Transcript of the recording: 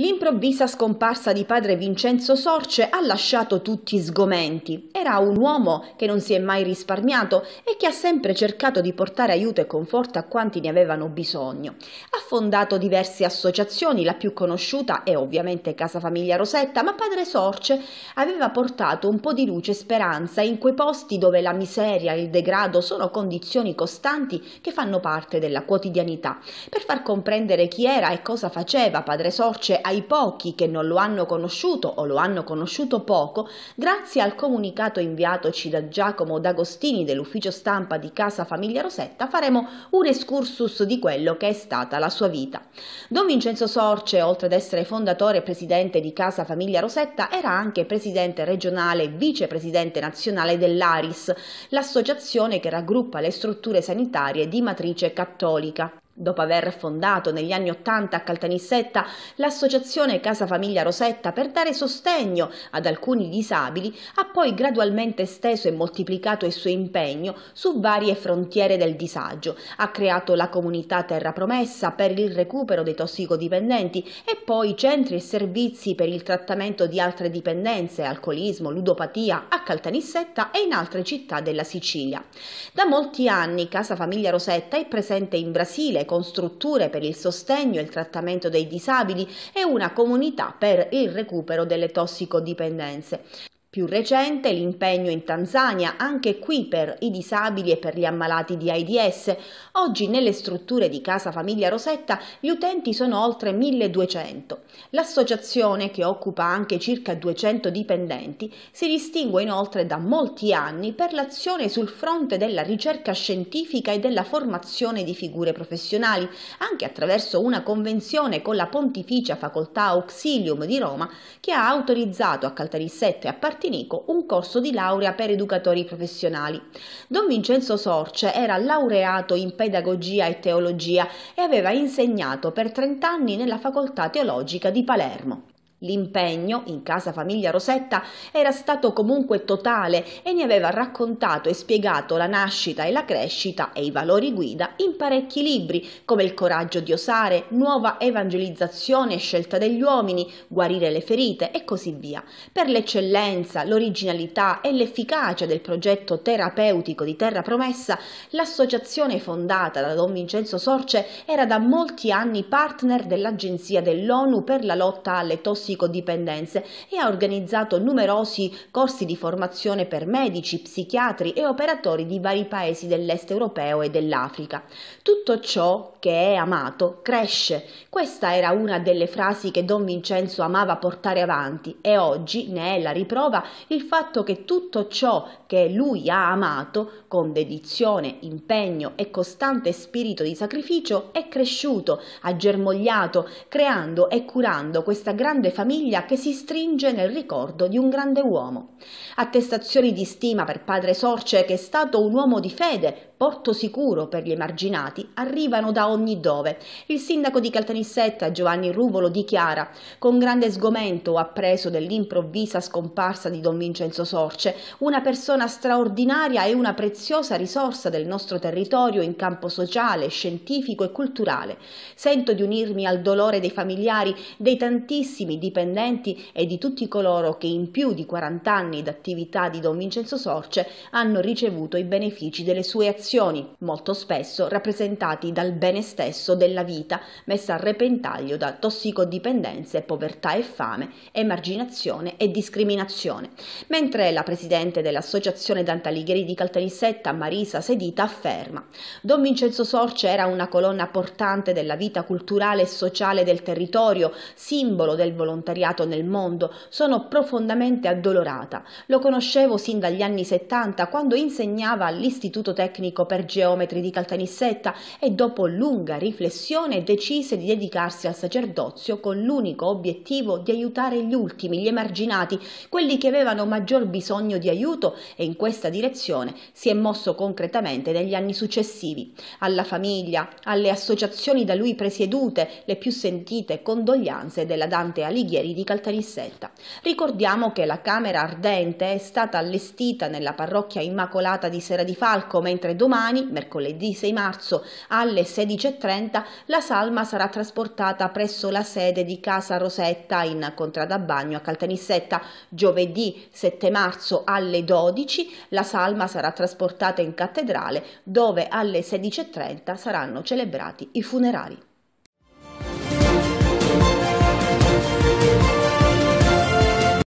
L'improvvisa scomparsa di padre Vincenzo Sorce ha lasciato tutti sgomenti. Era un uomo che non si è mai risparmiato e che ha sempre cercato di portare aiuto e conforto a quanti ne avevano bisogno. Ha fondato diverse associazioni, la più conosciuta è ovviamente Casa Famiglia Rosetta, ma padre Sorce aveva portato un po' di luce e speranza in quei posti dove la miseria e il degrado sono condizioni costanti che fanno parte della quotidianità. Per far comprendere chi era e cosa faceva padre Sorce ai pochi che non lo hanno conosciuto o lo hanno conosciuto poco, grazie al comunicato inviatoci da Giacomo D'Agostini dell'ufficio stampa di Casa Famiglia Rosetta, faremo un excursus di quello che è stata la sua vita. Don Vincenzo Sorce, oltre ad essere fondatore e presidente di Casa Famiglia Rosetta, era anche presidente regionale e vicepresidente nazionale dell'ARIS, l'associazione che raggruppa le strutture sanitarie di matrice cattolica. Dopo aver fondato negli anni Ottanta a Caltanissetta l'associazione Casa Famiglia Rosetta per dare sostegno ad alcuni disabili, ha poi gradualmente esteso e moltiplicato il suo impegno su varie frontiere del disagio. Ha creato la comunità Terra Promessa per il recupero dei tossicodipendenti e poi centri e servizi per il trattamento di altre dipendenze, alcolismo, ludopatia a Caltanissetta e in altre città della Sicilia. Da molti anni Casa Famiglia Rosetta è presente in Brasile, con strutture per il sostegno e il trattamento dei disabili e una comunità per il recupero delle tossicodipendenze. Più recente l'impegno in Tanzania, anche qui per i disabili e per gli ammalati di AIDS. Oggi nelle strutture di Casa Famiglia Rosetta gli utenti sono oltre 1200. L'associazione, che occupa anche circa 200 dipendenti, si distingue inoltre da molti anni per l'azione sul fronte della ricerca scientifica e della formazione di figure professionali, anche attraverso una convenzione con la Pontificia Facoltà Auxilium di Roma che ha autorizzato a Caltarissette a partire Martinico un corso di laurea per educatori professionali. Don Vincenzo Sorce era laureato in pedagogia e teologia e aveva insegnato per 30 anni nella facoltà teologica di Palermo. L'impegno, in casa famiglia Rosetta, era stato comunque totale e ne aveva raccontato e spiegato la nascita e la crescita e i valori guida in parecchi libri, come Il coraggio di osare, Nuova evangelizzazione e scelta degli uomini, Guarire le ferite e così via. Per l'eccellenza, l'originalità e l'efficacia del progetto terapeutico di Terra Promessa, l'associazione fondata da Don Vincenzo Sorce era da molti anni partner dell'Agenzia dell'ONU per la lotta alle tossicodipendenze tossicodipendenze e ha organizzato numerosi corsi di formazione per medici, psichiatri e operatori di vari paesi dell'est europeo e dell'Africa. Tutto ciò che è amato cresce. Questa era una delle frasi che Don Vincenzo amava portare avanti e oggi ne è la riprova il fatto che tutto ciò che lui ha amato, con dedizione, impegno e costante spirito di sacrificio, è cresciuto, ha germogliato, creando e curando questa grande famiglia che si stringe nel ricordo di un grande uomo. Attestazioni di stima per padre Sorce che è stato un uomo di fede, porto sicuro per gli emarginati, arrivano da ogni dove. Il sindaco di Caltanissetta Giovanni Ruvolo dichiara con grande sgomento ho appreso dell'improvvisa scomparsa di Don Vincenzo Sorce, una persona straordinaria e una preziosa risorsa del nostro territorio in campo sociale, scientifico e culturale. Sento di unirmi al dolore dei familiari, dei tantissimi di dipendenti e di tutti coloro che in più di 40 anni d'attività di Don Vincenzo Sorce hanno ricevuto i benefici delle sue azioni, molto spesso rappresentati dal bene stesso della vita messa a repentaglio da tossicodipendenze, povertà e fame, emarginazione e discriminazione. Mentre la presidente dell'Associazione Alighieri di Caltanissetta, Marisa Sedita, afferma Don Vincenzo Sorce era una colonna portante della vita culturale e sociale del territorio, simbolo del volontariato volontariato nel mondo, sono profondamente addolorata. Lo conoscevo sin dagli anni 70 quando insegnava all'Istituto Tecnico per Geometri di Caltanissetta e dopo lunga riflessione decise di dedicarsi al sacerdozio con l'unico obiettivo di aiutare gli ultimi, gli emarginati, quelli che avevano maggior bisogno di aiuto e in questa direzione si è mosso concretamente negli anni successivi. Alla famiglia, alle associazioni da lui presiedute, le più sentite condoglianze della Dante Alighieri consiglieri di Caltanissetta. Ricordiamo che la Camera Ardente è stata allestita nella parrocchia Immacolata di Sera di Falco, mentre domani, mercoledì 6 marzo, alle 16.30, la salma sarà trasportata presso la sede di Casa Rosetta in contrada bagno a Caltanissetta. Giovedì 7 marzo alle 12 la salma sarà trasportata in cattedrale dove alle 16.30 saranno celebrati i funerali.